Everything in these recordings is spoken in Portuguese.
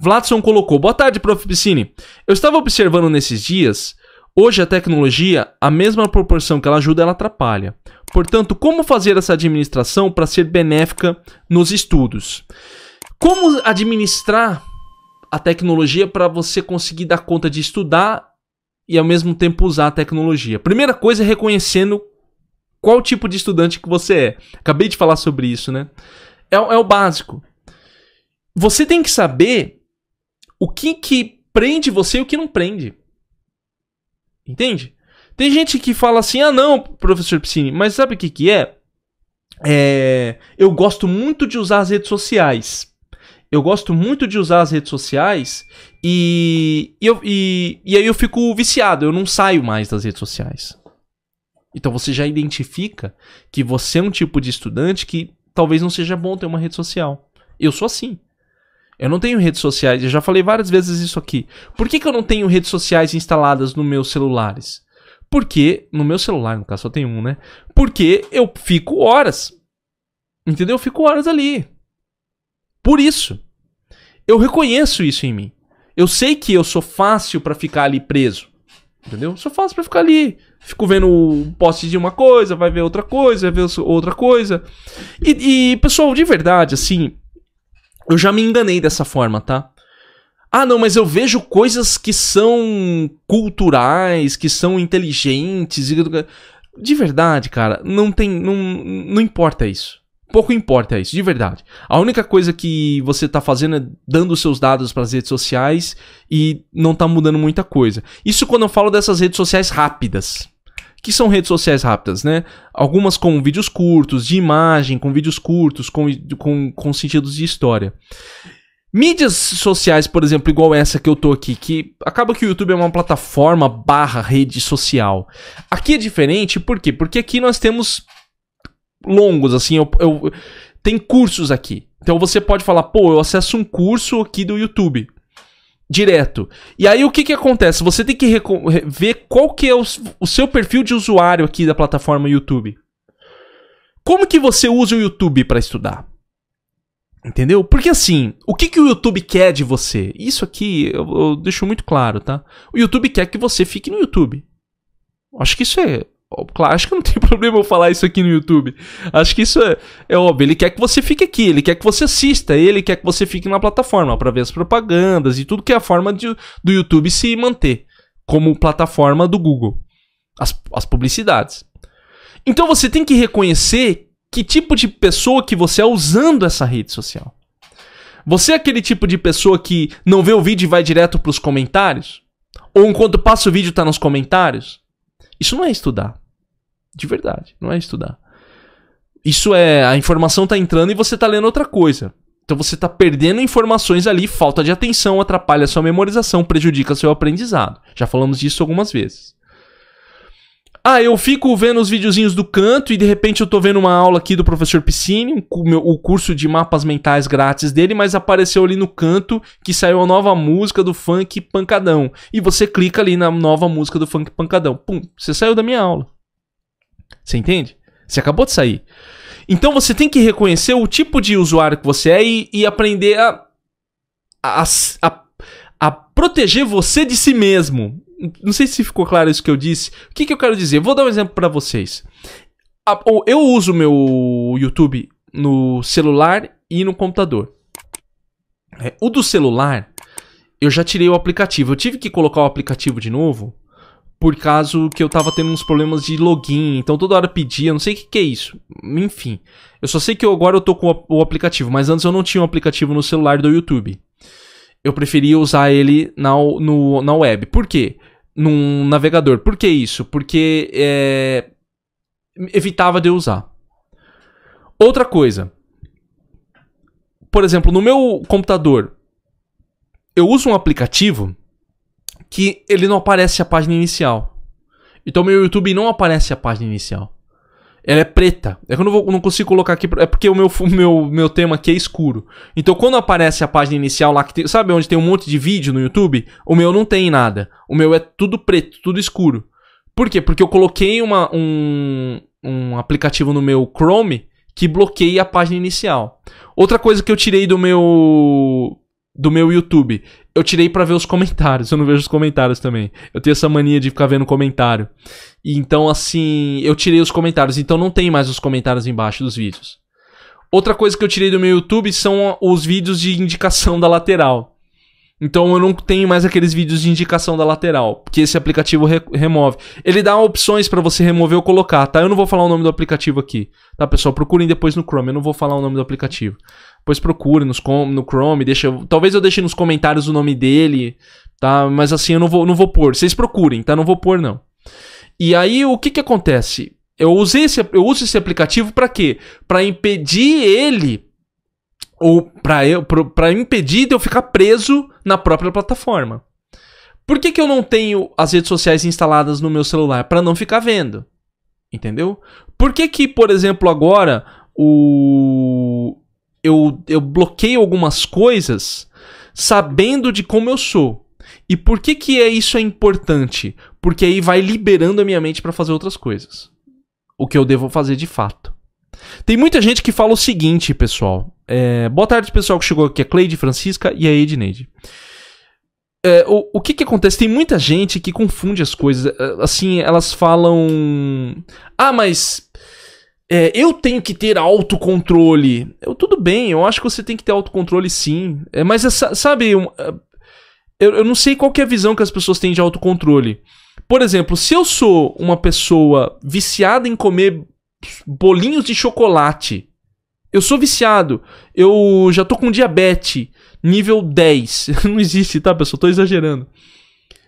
Vladson colocou: Boa tarde, prof. Piscine. Eu estava observando nesses dias. Hoje a tecnologia, a mesma proporção que ela ajuda, ela atrapalha. Portanto, como fazer essa administração para ser benéfica nos estudos? Como administrar a tecnologia para você conseguir dar conta de estudar e ao mesmo tempo usar a tecnologia? Primeira coisa é reconhecendo qual tipo de estudante que você é. Acabei de falar sobre isso, né? É, é o básico. Você tem que saber o que que prende você e o que não prende. Entende? Tem gente que fala assim, ah não, professor Piscine, mas sabe o que que é? é? Eu gosto muito de usar as redes sociais. Eu gosto muito de usar as redes sociais e, e, eu, e, e aí eu fico viciado, eu não saio mais das redes sociais. Então você já identifica que você é um tipo de estudante que talvez não seja bom ter uma rede social. Eu sou assim. Eu não tenho redes sociais, eu já falei várias vezes isso aqui. Por que, que eu não tenho redes sociais instaladas nos meus celulares? Porque, no meu celular, no caso só tem um, né? Porque eu fico horas. Entendeu? Eu fico horas ali. Por isso. Eu reconheço isso em mim. Eu sei que eu sou fácil para ficar ali preso. Entendeu? Sou fácil para ficar ali. Fico vendo um post de uma coisa, vai ver outra coisa, vai ver outra coisa. E, e pessoal, de verdade, assim, eu já me enganei dessa forma, tá? Ah, não, mas eu vejo coisas que são culturais, que são inteligentes. De verdade, cara, não tem. Não, não importa isso. Pouco importa isso, de verdade. A única coisa que você tá fazendo é dando seus dados para as redes sociais e não tá mudando muita coisa. Isso quando eu falo dessas redes sociais rápidas, que são redes sociais rápidas, né? Algumas com vídeos curtos, de imagem, com vídeos curtos, com, com, com sentidos de história. Mídias sociais, por exemplo, igual essa que eu tô aqui, que acaba que o YouTube é uma plataforma barra rede social. Aqui é diferente, por quê? Porque aqui nós temos longos, assim, eu, eu, tem cursos aqui. Então você pode falar, pô, eu acesso um curso aqui do YouTube direto. E aí o que que acontece? Você tem que ver qual que é o, o, seu perfil de usuário aqui da plataforma YouTube. Como que você usa o YouTube para estudar? Entendeu? Porque assim, o que que o YouTube quer de você? Isso aqui eu, eu deixo muito claro, tá? O YouTube quer que você fique no YouTube. Acho que isso é Claro, acho que não tem problema eu falar isso aqui no YouTube. Acho que isso é, é, óbvio. Ele quer que você fique aqui, ele quer que você assista, ele quer que você fique na plataforma para ver as propagandas e tudo que é a forma de, do YouTube se manter como plataforma do Google. As, as publicidades. Então você tem que reconhecer que tipo de pessoa que você é usando essa rede social. Você é aquele tipo de pessoa que não vê o vídeo e vai direto para os comentários? Ou enquanto passa o vídeo está nos comentários? Isso não é estudar. De verdade, não é estudar. Isso é. A informação tá entrando e você tá lendo outra coisa. Então você tá perdendo informações ali, falta de atenção, atrapalha a sua memorização, prejudica seu aprendizado. Já falamos disso algumas vezes. Ah, eu fico vendo os videozinhos do canto e de repente eu tô vendo uma aula aqui do professor Piscine, o curso de mapas mentais grátis dele, mas apareceu ali no canto que saiu a nova música do funk pancadão. E você clica ali na nova música do funk pancadão. Pum, você saiu da minha aula. Você entende? Você acabou de sair. Então você tem que reconhecer o tipo de usuário que você é e, e aprender a, a, a, a proteger você de si mesmo. Não sei se ficou claro isso que eu disse. O que, que eu quero dizer? Vou dar um exemplo para vocês. Eu uso meu YouTube no celular e no computador. É, o do celular, eu já tirei o aplicativo. Eu tive que colocar o aplicativo de novo por causa que eu tava tendo uns problemas de login, então toda hora pedia, não sei o que, que é isso. Enfim, eu só sei que agora eu tô com o aplicativo, mas antes eu não tinha o um aplicativo no celular do YouTube. Eu preferia usar ele na, no, na web. Por quê? num navegador. Por que isso? Porque é, evitava de usar. Outra coisa. Por exemplo, no meu computador, eu uso um aplicativo que ele não aparece a página inicial. Então meu YouTube não aparece a página inicial. Ela é preta. É que eu não, vou, não consigo colocar aqui. É porque o meu, meu, meu tema aqui é escuro. Então, quando aparece a página inicial lá, que tem, sabe onde tem um monte de vídeo no YouTube? O meu não tem nada. O meu é tudo preto, tudo escuro. Por quê? Porque eu coloquei uma, um, um aplicativo no meu Chrome que bloqueia a página inicial. Outra coisa que eu tirei do meu do meu YouTube. Eu tirei para ver os comentários, eu não vejo os comentários também. Eu tenho essa mania de ficar vendo comentário. E então, assim, eu tirei os comentários, então não tem mais os comentários embaixo dos vídeos. Outra coisa que eu tirei do meu YouTube são os vídeos de indicação da lateral. Então eu não tenho mais aqueles vídeos de indicação da lateral, porque esse aplicativo re remove. Ele dá opções para você remover ou colocar, tá? Eu não vou falar o nome do aplicativo aqui, tá, pessoal? Procurem depois no Chrome, eu não vou falar o nome do aplicativo. Pois procure nos no Chrome, deixa, talvez eu deixe nos comentários o nome dele, tá? Mas assim, eu não vou, não vou pôr. Vocês procurem, tá? Não vou pôr não. E aí o que que acontece? Eu usei esse, eu uso esse aplicativo para quê? Para impedir ele ou para eu para impedir de eu ficar preso na própria plataforma. Por que, que eu não tenho as redes sociais instaladas no meu celular para não ficar vendo? Entendeu? Por que que, por exemplo, agora o eu, eu bloqueio algumas coisas sabendo de como eu sou. E por que que é isso é importante? Porque aí vai liberando a minha mente para fazer outras coisas. O que eu devo fazer de fato. Tem muita gente que fala o seguinte, pessoal. É, boa tarde, pessoal que chegou aqui. A é Cleide, Francisca e a Edneide. É, o, o que que acontece? Tem muita gente que confunde as coisas. É, assim, elas falam... Ah, mas é, eu tenho que ter autocontrole. Eu, tudo bem, eu acho que você tem que ter autocontrole sim. É, mas, essa, sabe, é, eu, eu não sei qual é a visão que as pessoas têm de autocontrole. Por exemplo, se eu sou uma pessoa viciada em comer bolinhos de chocolate, eu sou viciado, eu já tô com diabetes nível 10. não existe, tá, pessoal? Tô exagerando.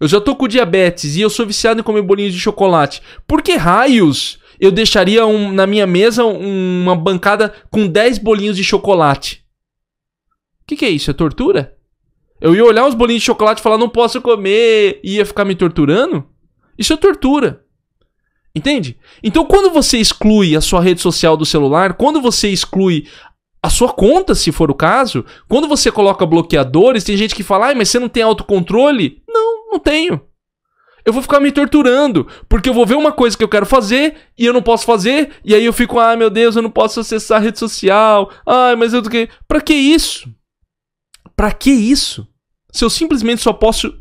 Eu já tô com diabetes e eu sou viciado em comer bolinhos de chocolate. Por que raios eu deixaria um, na minha mesa um, uma bancada com 10 bolinhos de chocolate. O que, que é isso? É tortura? Eu ia olhar os bolinhos de chocolate e falar, não posso comer, e ia ficar me torturando? Isso é tortura. Entende? Então, quando você exclui a sua rede social do celular, quando você exclui a sua conta, se for o caso, quando você coloca bloqueadores, tem gente que fala, ai, mas você não tem autocontrole? Não, não tenho eu vou ficar me torturando, porque eu vou ver uma coisa que eu quero fazer e eu não posso fazer, e aí eu fico, ah, meu Deus, eu não posso acessar a rede social. Ai, mas eu do que? Para que isso? Para que isso? Se eu simplesmente só posso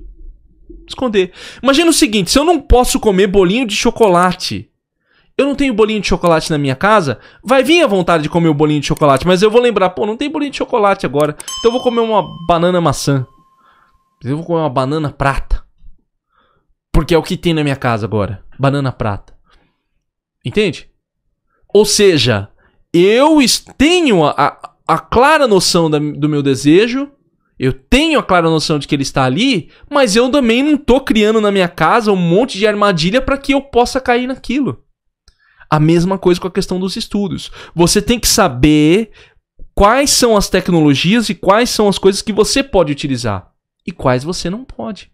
esconder. Imagina o seguinte, se eu não posso comer bolinho de chocolate, eu não tenho bolinho de chocolate na minha casa, vai vir a vontade de comer o bolinho de chocolate, mas eu vou lembrar, pô, não tem bolinho de chocolate agora, então eu vou comer uma banana maçã. Eu vou comer uma banana prata. Porque é o que tem na minha casa agora. Banana prata. Entende? Ou seja, eu tenho a, a clara noção da, do meu desejo. Eu tenho a clara noção de que ele está ali, mas eu também não estou criando na minha casa um monte de armadilha para que eu possa cair naquilo. A mesma coisa com a questão dos estudos. Você tem que saber quais são as tecnologias e quais são as coisas que você pode utilizar e quais você não pode.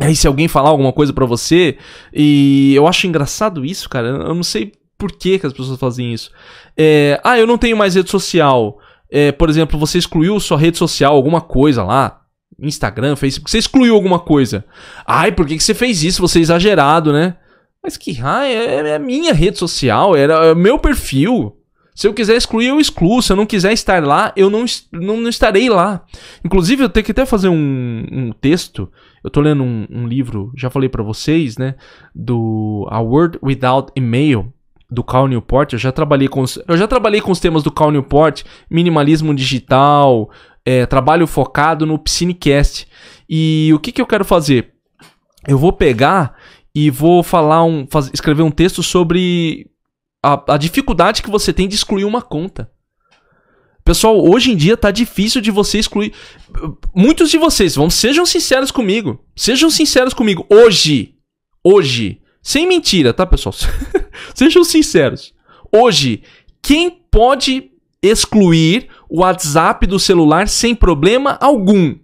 Aí se alguém falar alguma coisa para você, e eu acho engraçado isso, cara, eu não sei por que, as pessoas fazem isso. É, ah, eu não tenho mais rede social. É, por exemplo, você excluiu sua rede social, alguma coisa lá, Instagram, Facebook, você excluiu alguma coisa. Ai, por que, que você fez isso? Você é exagerado, né? Mas que raio, é, é minha rede social, era é meu perfil. Se eu quiser excluir, eu excluo. Se eu não quiser estar lá, eu não, não, não estarei lá. Inclusive, eu tenho que até fazer um, um texto. Eu tô lendo um, um livro, já falei para vocês, né? Do A World Without Email, do Cal Newport. Eu já trabalhei com os, eu já trabalhei com os temas do Cal Newport, minimalismo digital, é, trabalho focado no Piscinecast. E o que, que eu quero fazer? Eu vou pegar e vou falar um, faz, escrever um texto sobre a, a dificuldade que você tem de excluir uma conta. Pessoal, hoje em dia tá difícil de você excluir. Muitos de vocês, vamos, sejam sinceros comigo. Sejam sinceros comigo. Hoje. Hoje. Sem mentira, tá, pessoal? sejam sinceros. Hoje, quem pode excluir o WhatsApp do celular sem problema algum?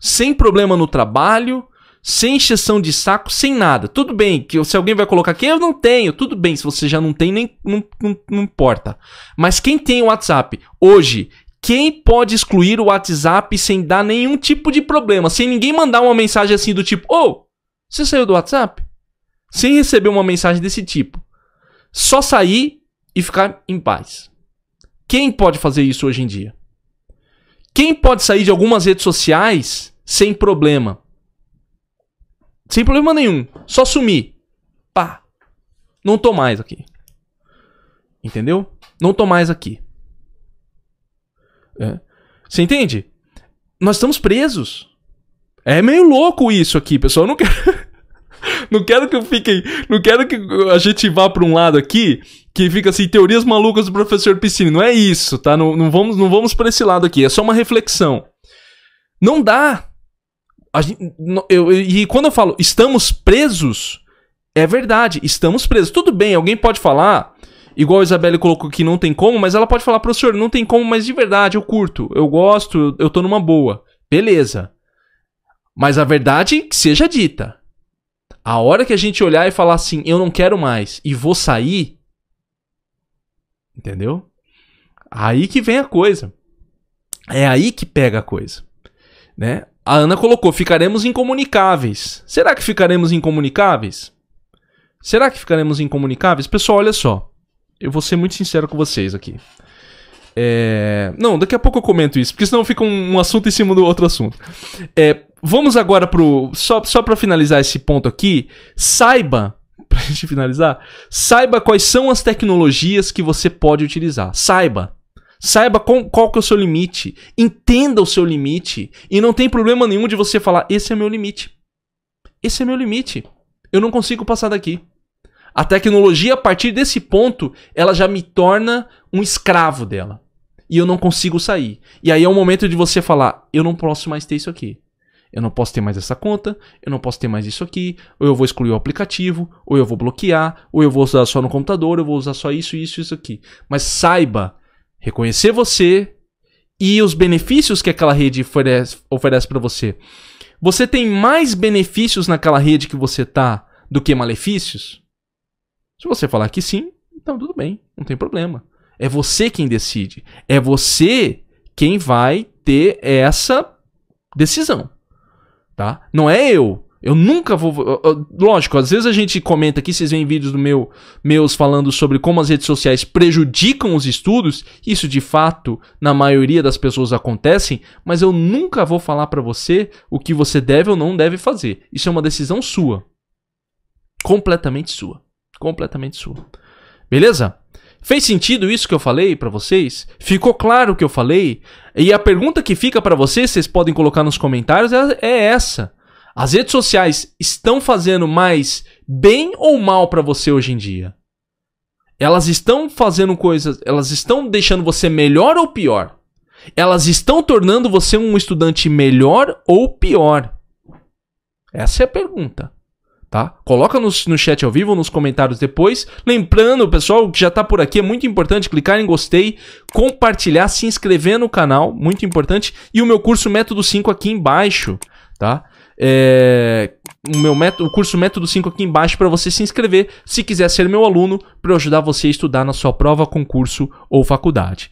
Sem problema no trabalho, sem exceção de saco, sem nada. Tudo bem, que se alguém vai colocar aqui, eu não tenho. Tudo bem, se você já não tem, nem não, não, não importa. Mas quem tem o WhatsApp hoje, quem pode excluir o WhatsApp sem dar nenhum tipo de problema? Sem ninguém mandar uma mensagem assim do tipo, ô, oh, você saiu do WhatsApp? Sem receber uma mensagem desse tipo. Só sair e ficar em paz. Quem pode fazer isso hoje em dia? Quem pode sair de algumas redes sociais sem problema? Sem problema nenhum. Só sumir. Pá. Não tô mais aqui. Entendeu? Não tô mais aqui. É. Você entende? Nós estamos presos. É meio louco isso aqui, pessoal. Eu não quero. não quero que eu fique. Não quero que a gente vá para um lado aqui que fica assim, teorias malucas do professor Piscine. Não é isso, tá? Não, não vamos, não vamos para esse lado aqui. É só uma reflexão. Não dá Gente, eu, eu, e quando eu falo estamos presos, é verdade, estamos presos. Tudo bem, alguém pode falar, igual a Isabelle colocou que não tem como, mas ela pode falar, professor, não tem como, mas de verdade, eu curto, eu gosto, eu, eu tô numa boa. Beleza. Mas a verdade que seja dita. A hora que a gente olhar e falar assim, eu não quero mais e vou sair. Entendeu? Aí que vem a coisa. É aí que pega a coisa. Né? A Ana colocou: ficaremos incomunicáveis. Será que ficaremos incomunicáveis? Será que ficaremos incomunicáveis? Pessoal, olha só. Eu vou ser muito sincero com vocês aqui. É... Não, daqui a pouco eu comento isso, porque senão fica um, assunto em cima do outro assunto. É, vamos agora pro. Só, só para finalizar esse ponto aqui, saiba. Pra gente finalizar, saiba quais são as tecnologias que você pode utilizar. Saiba. Saiba com, qual que é o seu limite. Entenda o seu limite. E não tem problema nenhum de você falar: esse é meu limite. Esse é meu limite. Eu não consigo passar daqui. A tecnologia, a partir desse ponto, ela já me torna um escravo dela. E eu não consigo sair. E aí é o momento de você falar: eu não posso mais ter isso aqui. Eu não posso ter mais essa conta, eu não posso ter mais isso aqui, ou eu vou excluir o aplicativo, ou eu vou bloquear, ou eu vou usar só no computador, eu vou usar só isso, isso, isso aqui. Mas saiba reconhecer você e os benefícios que aquela rede oferece, oferece para você. Você tem mais benefícios naquela rede que você tá do que malefícios? Se você falar que sim, então tudo bem, não tem problema. É você quem decide. É você quem vai ter essa decisão, tá? Não é eu. Eu nunca vou. Lógico, às vezes a gente comenta aqui, vocês veem vídeos do meu, meus falando sobre como as redes sociais prejudicam os estudos. Isso de fato, na maioria das pessoas acontece, mas eu nunca vou falar para você o que você deve ou não deve fazer. Isso é uma decisão sua. Completamente sua. Completamente sua. Beleza? Fez sentido isso que eu falei para vocês? Ficou claro o que eu falei? E a pergunta que fica para vocês, vocês podem colocar nos comentários, é, é essa. As redes sociais estão fazendo mais bem ou mal para você hoje em dia? Elas estão fazendo coisas, elas estão deixando você melhor ou pior? Elas estão tornando você um estudante melhor ou pior? Essa é a pergunta, tá? Coloca no, no chat ao vivo, nos comentários depois. Lembrando, pessoal, que já está por aqui, é muito importante clicar em gostei, compartilhar, se inscrever no canal, muito importante. E o meu curso Método 5 aqui embaixo, tá? é, o meu método, o curso Método 5 aqui embaixo para você se inscrever, se quiser ser meu aluno, para ajudar você a estudar na sua prova, concurso ou faculdade.